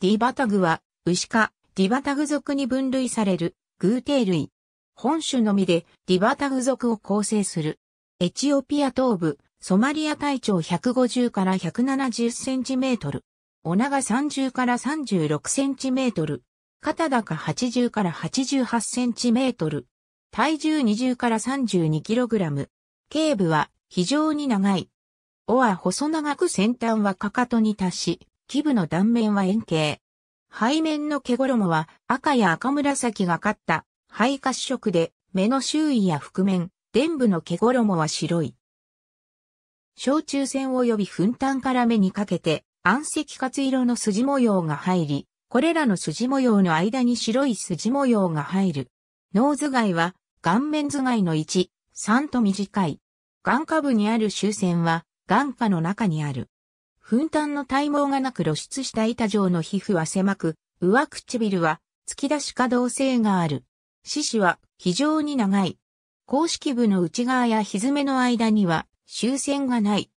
ディバタグは、牛科、ディバタグ属に分類される、偶定類。本種のみで、ディバタグ属を構成する。エチオピア東部、ソマリア体長150から170センチメートル。お長30から36センチメートル。肩高80から88センチメートル。体重20から32キログラム。頸部は非常に長い。尾は細長く先端はかかとに達し、基部の断面は円形。背面の毛衣は赤や赤紫がかった肺褐色で、目の周囲や覆面、伝部の毛衣は白い。小中線及び粉炭から目にかけて、暗赤活色の筋模様が入り、これらの筋模様の間に白い筋模様が入る。脳頭蓋は顔面頭蓋の1、3と短い。眼下部にある終線は眼下の中にある。粉炭の体毛がなく露出した板状の皮膚は狭く、上唇は突き出し可動性がある。四肢は非常に長い。公式部の内側やひずめの間には終戦がない。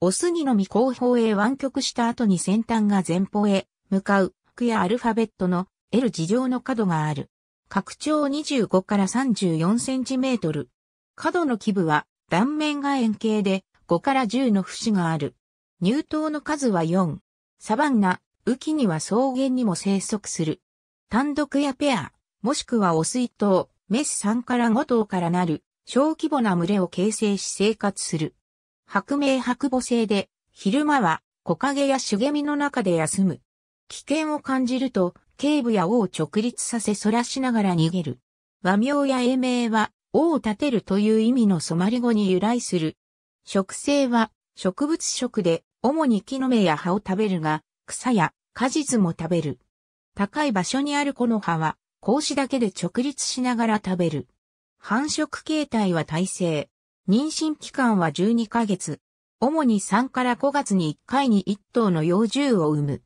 オスにのみ後方へ湾曲した後に先端が前方へ向かう、服やアルファベットの L 字状の角がある。拡張25から34センチメートル。角の基部は断面が円形で5から10の節がある。乳頭の数は4。サバンナ、雨季には草原にも生息する。単独やペア、もしくはオス1頭、メス3から5頭からなる、小規模な群れを形成し生活する。白明白母性で、昼間は木陰や茂みの中で休む。危険を感じると、警部や尾を直立させ反らしながら逃げる。和名や英名は、尾を立てるという意味の染まり語に由来する。植生は、植物食で、主に木の芽や葉を食べるが、草や果実も食べる。高い場所にある木の葉は、格子だけで直立しながら食べる。繁殖形態は耐性。妊娠期間は12ヶ月。主に3から5月に1回に1頭の幼獣を産む。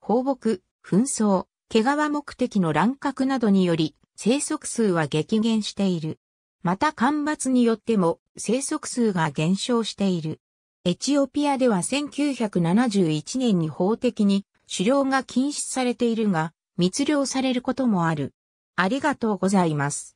放牧、紛争、毛皮目的の乱獲などにより、生息数は激減している。また干ばつによっても生息数が減少している。エチオピアでは1971年に法的に狩猟が禁止されているが、密猟されることもある。ありがとうございます。